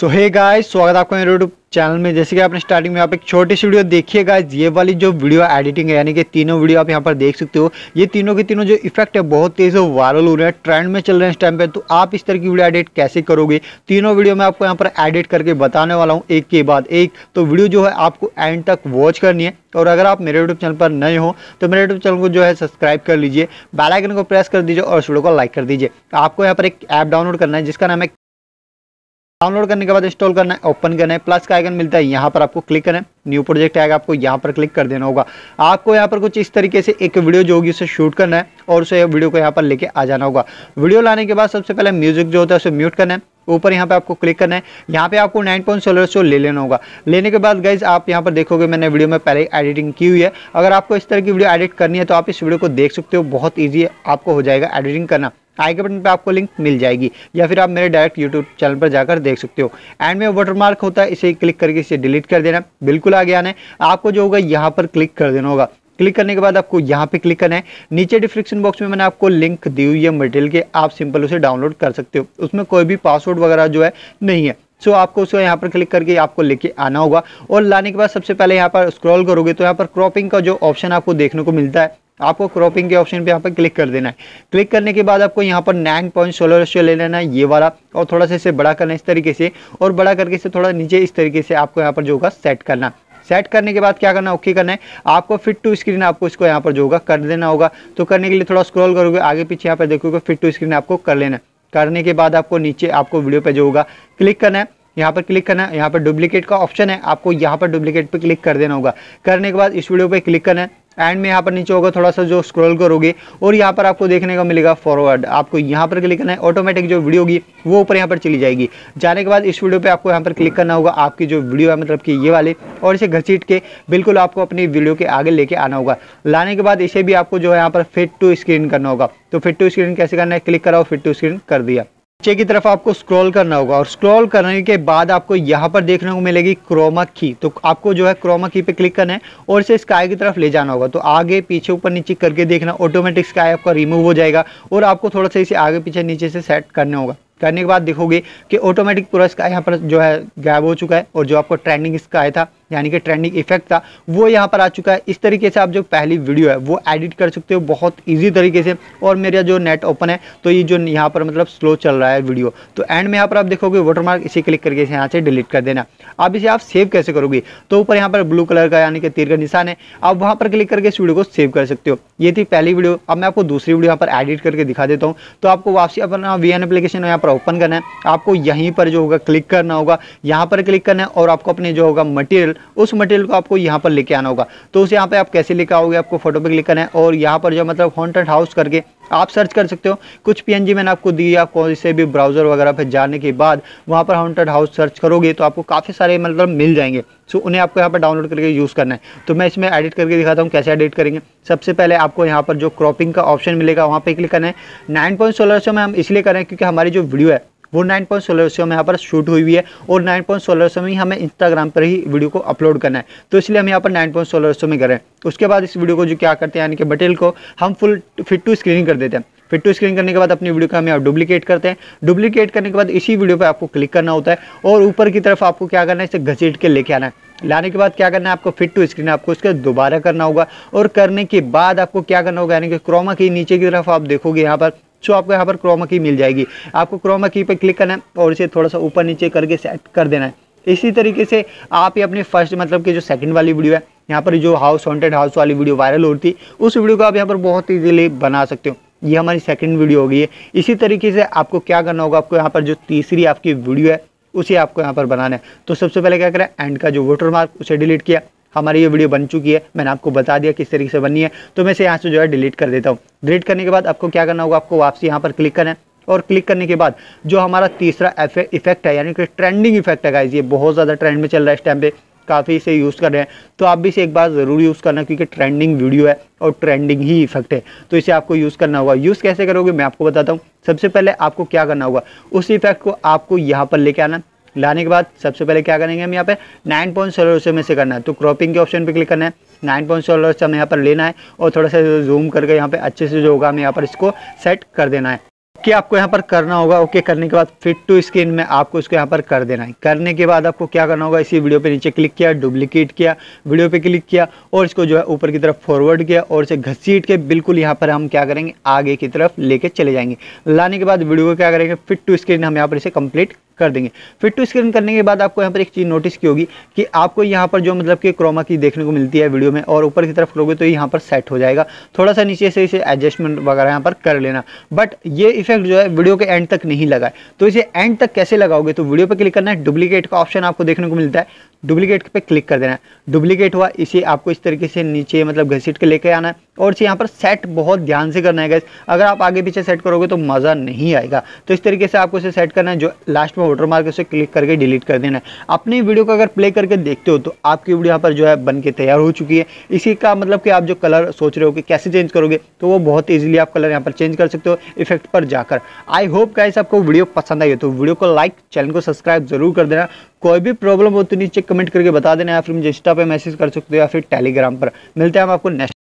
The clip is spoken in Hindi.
सो हे गाइस स्वागत आपका मेरे यूट्यूब चैनल में जैसे कि आपने स्टार्टिंग में आप एक छोटी सी वीडियो देखिए गाइस ये वाली जो वीडियो एडिटिंग है यानी कि तीनों वीडियो आप यहाँ पर देख सकते हो ये तीनों के तीनों जो इफेक्ट है बहुत तेज़ वायरल हो रहे हैं ट्रेंड में चल रहे हैं इस टाइम पे तो आप इस तरह की वीडियो एडिट कैसे करोगे तीनों वीडियो मैं आपको यहाँ पर एडिट करके बताने वाला हूँ एक के बाद एक तो वीडियो जो है आपको एंड तक वॉच करनी है और अगर आप मेरे यूट्यूब चैनल पर नए हो तो मेरे यूट्यूब चैनल को जो है सब्सक्राइब कर लीजिए बेलाइकन को प्रेस कर दीजिए और वीडियो को लाइक कर दीजिए आपको यहाँ पर एक ऐप डाउनलोड करना है जिसका नाम है डाउनलोड करने के बाद इंस्टॉल करना है ओपन करना है प्लस का आइकन मिलता है यहाँ पर आपको क्लिक करना है न्यू प्रोजेक्ट आएगा आपको यहाँ पर क्लिक कर देना होगा आपको यहाँ पर कुछ इस तरीके से एक वीडियो जो होगी उसे शूट करना है और उसे वीडियो को यहाँ पर लेके आ जाना होगा वीडियो लाने के बाद सबसे पहले म्यूजिक जो होता है उसे म्यूट करना है ऊपर यहाँ पे आपको क्लिक करना है यहाँ पे आपको नाइन पॉइंट सोलर शो ले लेना होगा लेने के बाद गाइज आप यहाँ पर देखोगे मैंने वीडियो में पहले एडिटिंग की हुई है अगर आपको इस तरह की वीडियो एडिट करनी है तो आप इस वीडियो को देख सकते हो बहुत ईजी आपको हो जाएगा एडिटिंग करना आई के बटन पर आपको लिंक मिल जाएगी या फिर आप मेरे डायरेक्ट यूट्यूब चैनल पर जाकर देख सकते हो एंड में वाटरमार्क होता है इसे क्लिक करके इसे डिलीट कर देना बिल्कुल आगे आना है आपको जो होगा यहाँ पर क्लिक कर देना होगा क्लिक करने के बाद आपको यहाँ पे क्लिक करना है नीचे डिस्क्रिप्शन बॉक्स में मैंने आपको लिंक दी हुई है मटेरियल के आप सिंपल उसे डाउनलोड कर सकते हो उसमें कोई भी पासवर्ड वगैरह जो है नहीं है सो so, आपको उसको यहाँ पर क्लिक करके आपको लेके आना होगा और लाने के बाद सबसे पहले यहाँ पर स्क्रॉल करोगे तो यहाँ पर क्रॉपिंग का जो ऑप्शन आपको देखने को मिलता है आपको क्रॉपिंग के ऑप्शन पे यहाँ पर क्लिक कर देना है क्लिक करने के बाद आपको यहाँ पर नाइन पॉइंट सोलह रेशियो ले लेना है ये वाला और थोड़ा सा इसे बड़ा करना है इस तरीके से और बड़ा करके इसे थोड़ा नीचे इस तरीके से आपको यहाँ पर जो होगा सेट करना सेट करने के बाद क्या करना ओके करना है आपको फिट टू स्क्रीन आपको इसको यहाँ पर जो होगा कर देना होगा तो करने के लिए थोड़ा स्क्रॉल करोगे आगे पीछे यहाँ पर देखोगे फिट टू स्क्रीन आपको कर लेना करने के बाद आपको नीचे आपको वीडियो पर जो होगा क्लिक करना है यहाँ पर क्लिक करना है यहाँ पर डुप्लीकेट का ऑप्शन है आपको यहाँ पर डुप्लीकेट पर क्लिक कर देना होगा करने के बाद इस वीडियो पर क्लिक करना है एंड में यहाँ पर नीचे होगा थोड़ा सा जो स्क्रॉल करोगे और यहाँ पर आपको देखने का मिलेगा फॉरवर्ड आपको यहाँ पर क्लिक करना है ऑटोमेटिक जो वीडियो होगी वो ऊपर यहाँ पर चली जाएगी जाने के बाद इस वीडियो पे आपको यहाँ पर क्लिक करना होगा आपकी जो वीडियो है मतलब कि ये वाले और इसे घसीट के बिल्कुल आपको अपनी वीडियो के आगे लेके आना होगा लाने के बाद इसे भी आपको जो है यहाँ पर फिट टू स्क्रीन करना होगा तो फिट टू स्क्रीन कैसे करना है क्लिक कराओ फिट टू स्क्रीन कर दिया नीचे की तरफ आपको स्क्रॉल करना होगा और स्क्रॉल करने के बाद आपको यहाँ पर देखने को मिलेगी क्रोमा की तो आपको जो है क्रोमा की पे क्लिक करना है और इसे स्काई की तरफ ले जाना होगा तो आगे पीछे ऊपर नीचे करके देखना ऑटोमेटिक स्काई आपका रिमूव हो जाएगा और आपको थोड़ा सा इसे आगे पीछे नीचे से सेट करना होगा करने के बाद देखोगे कि ऑटोमेटिक पूरा स्काई यहाँ पर जो है गायब हो चुका है और जो आपको ट्रेंडिंग स्काई था यानी कि ट्रेंडिंग इफेक्ट था वो यहाँ पर आ चुका है इस तरीके से आप जो पहली वीडियो है वो एडिट कर सकते हो बहुत ईजी तरीके से और मेरा जो नेट ओपन है तो ये जो यहाँ पर मतलब स्लो चल रहा है वीडियो तो एंड में यहाँ पर आप देखोगे वाटरमार्क इसे क्लिक करके इसे यहाँ से डिलीट कर देना अब इसे आप सेव कैसे करोगे तो ऊपर यहाँ पर ब्लू कलर का यानी कि तीर का निशान है आप वहाँ पर क्लिक करके इस वीडियो को सेव कर सकते हो ये थी पहली वीडियो अब मैं आपको दूसरी वीडियो यहाँ पर एडिट करके दिखा देता हूँ तो आपको वापसी अपना वी एप्लीकेशन यहाँ पर ओपन करना है आपको यहीं पर जो होगा क्लिक करना होगा यहाँ पर क्लिक करना है और आपको अपने जो होगा मटेरियल उस मटेरियल को आपको यहाँ पर लेके आना होगा तो उसे यहाँ पर आप कैसे लेकर आओगे आपको फोटो पर क्लिक करना है और यहाँ पर जो मतलब हॉन्टेड हाउस करके आप सर्च कर सकते हो कुछ पी मैंने आपको दी कोई से भी ब्राउज़र वगैरह पर जाने के बाद वहाँ पर हॉन्टेड हाउस सर्च करोगे तो आपको काफ़ी सारे मतलब मिल जाएंगे सो उन्हें आपको यहाँ पर डाउनलोड करके यूज़ करना है तो मैं इसमें एडिट करके दिखाता हूँ कैसे एडिट करेंगे सबसे पहले आपको यहाँ पर जो क्रॉपिंग का ऑप्शन मिलेगा वहाँ पर क्लिक करना है नाइन पॉइंट सोलह में हम इसलिए करें क्योंकि हमारी जो वीडियो है वो नाइन पॉइंट सोलह रेशियो में यहाँ पर शूट हुई हुई है और नाइन पॉइंट सोलह रेशियो में ही हमें इंस्टाग्राम पर ही वीडियो को अपलोड करना है तो इसलिए हम यहाँ पर नाइन पॉइंट सोलह रेशियो में करें उसके बाद इस वीडियो को जो क्या करते हैं यानी कि बटेल को हम फुल फिट टू स्क्रीनिंग कर देते हैं फिट टू स्क्रीन करने के बाद अपनी वीडियो को हम यहाँ डुप्लीकेट करते हैं डुप्लीकेट करने के बाद इसी वीडियो पर आपको क्लिक करना होता है और ऊपर की तरफ आपको क्या करना है इसे घसीट के लेके आना है लाने के बाद क्या करना है आपको फिट टू स्क्रीन आपको उसके दोबारा करना होगा और करने के बाद आपको क्या करना होगा यानी कि क्रोमा के नीचे की तरफ आप देखोगे यहाँ पर जो आपको यहाँ पर क्रोमा की मिल जाएगी आपको क्रोमा की पर क्लिक करना है और इसे थोड़ा सा ऊपर नीचे करके सेट कर देना है इसी तरीके से आप ही अपने फर्स्ट मतलब कि जो सेकंड वाली वीडियो है यहाँ पर जो हाउस वॉन्टेड हाउस वाली वीडियो वायरल होती थी उस वीडियो को आप यहाँ पर बहुत ईजिली बना सकते हो ये हमारी सेकंड वीडियो होगी है इसी तरीके से आपको क्या करना होगा आपको यहाँ पर जो तीसरी आपकी वीडियो है उसे आपको यहाँ पर बनाना है तो सबसे पहले क्या करें एंड का जो वोटर मार्क उसे डिलीट किया हमारी ये वीडियो बन चुकी है मैंने आपको बता दिया किस तरीके से बननी है तो मैं इसे यहाँ से जो है डिलीट कर देता हूँ डिलीट करने के बाद आपको क्या करना होगा आपको वापसी यहाँ पर क्लिक करना है और क्लिक करने के बाद जो हमारा तीसरा इफेक्ट है यानी कि ट्रेंडिंग इफेक्ट है ये बहुत ज़्यादा ट्रेंड में चल रहा है इस टाइम पर काफ़ी इसे यूज़ कर रहे हैं तो आप भी इसे एक बार ज़रूर यूज़ करना क्योंकि ट्रेंडिंग वीडियो है और ट्रेंडिंग ही इफेक्ट है तो इसे आपको यूज़ करना होगा यूज़ कैसे करोगे मैं आपको बताता हूँ सबसे पहले आपको क्या करना होगा उस इफेक्ट को आपको यहाँ पर लेके आना लाने के बाद सबसे पहले क्या करेंगे हम यहाँ पे नाइन पॉइंट सोलर में से करना है तो क्रॉपिंग के ऑप्शन पे क्लिक करना है नाइन पॉइंट सोलर से हमें यहाँ पर लेना है और थोड़ा सा जूम करके यहाँ पे अच्छे से जो होगा हमें यहाँ पर इसको सेट कर देना है कि आपको यहाँ पर करना होगा ओके करने के बाद फिट टू स्क्रीन में आपको इसको यहाँ पर कर देना है करने के बाद आपको क्या करना होगा इसी वीडियो पे नीचे क्लिक किया डुप्लीकेट किया वीडियो पे क्लिक किया और इसको जो है ऊपर की तरफ फॉरवर्ड किया और इसे घसीट के बिल्कुल यहाँ पर हम क्या करेंगे आगे की तरफ लेके चले जाएंगे लाने के बाद वीडियो को क्या करेंगे फिट टू स्क्रीन हम यहाँ पर इसे कंप्लीट कर देंगे फिट टू स्क्रीन करने के बाद आपको यहाँ पर एक चीज़ नोटिस की होगी कि आपको यहाँ पर जो मतलब कि क्रोमा की देखने को मिलती है वीडियो में और ऊपर की तरफ करोगे तो यहाँ पर सेट हो जाएगा थोड़ा सा नीचे से इसे एडजस्टमेंट वगैरह यहाँ पर कर लेना बट ये इफेक्ट जो है वीडियो के एंड तक नहीं लगा तो इसे एंड तक कैसे लगाओगे तो वीडियो पर क्लिक करना है डुप्लीकेट का ऑप्शन आपको देखने को मिलता है डुप्लीकेट पे क्लिक कर देना है डुप्लीकेट हुआ इसे आपको इस तरीके से नीचे मतलब घसीट के लेके आना है और इसे यहाँ पर सेट बहुत ध्यान से करना है गैस अगर आप आगे पीछे सेट करोगे तो मज़ा नहीं आएगा तो इस तरीके से आपको इसे सेट करना है जो लास्ट में वोटर मार्क उसे क्लिक करके डिलीट कर देना है अपनी वीडियो को अगर प्ले करके देखते हो तो आपकी वीडियो यहाँ पर जो है बन के तैयार हो चुकी है इसी का मतलब कि आप जो कलर सोच रहे हो कि कैसे चेंज करोगे तो वो बहुत ईजिली आप कलर यहाँ पर चेंज कर सकते हो इफेक्ट पर जाकर आई होप गाइस आपको वीडियो पसंद आई हो तो वीडियो को लाइक चैनल को सब्सक्राइब जरूर कर देना कोई भी प्रॉब्लम हो तो नीचे कमेंट करके बता देना या फिर मुझे इंस्टा पे मैसेज कर सकते हो या फिर टेलीग्राम पर मिलते हैं हम आपको नेक्स्ट